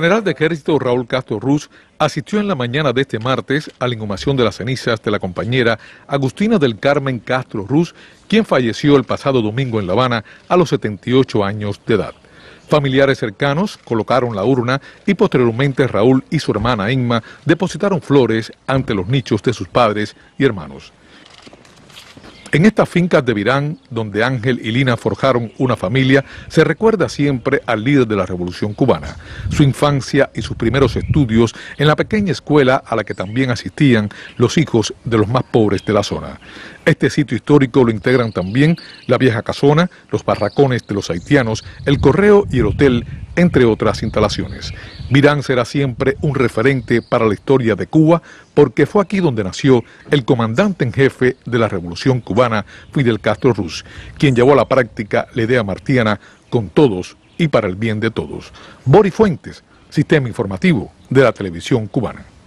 general de ejército Raúl Castro Ruz asistió en la mañana de este martes a la inhumación de las cenizas de la compañera Agustina del Carmen Castro Ruz, quien falleció el pasado domingo en La Habana a los 78 años de edad. Familiares cercanos colocaron la urna y posteriormente Raúl y su hermana Inma depositaron flores ante los nichos de sus padres y hermanos. En estas fincas de Virán, donde Ángel y Lina forjaron una familia, se recuerda siempre al líder de la Revolución cubana, su infancia y sus primeros estudios en la pequeña escuela a la que también asistían los hijos de los más pobres de la zona. Este sitio histórico lo integran también la vieja casona, los barracones de los haitianos, el correo y el hotel entre otras instalaciones. mirán será siempre un referente para la historia de Cuba porque fue aquí donde nació el comandante en jefe de la Revolución Cubana, Fidel Castro Ruz, quien llevó a la práctica la idea martiana con todos y para el bien de todos. Bori Fuentes, Sistema Informativo de la Televisión Cubana.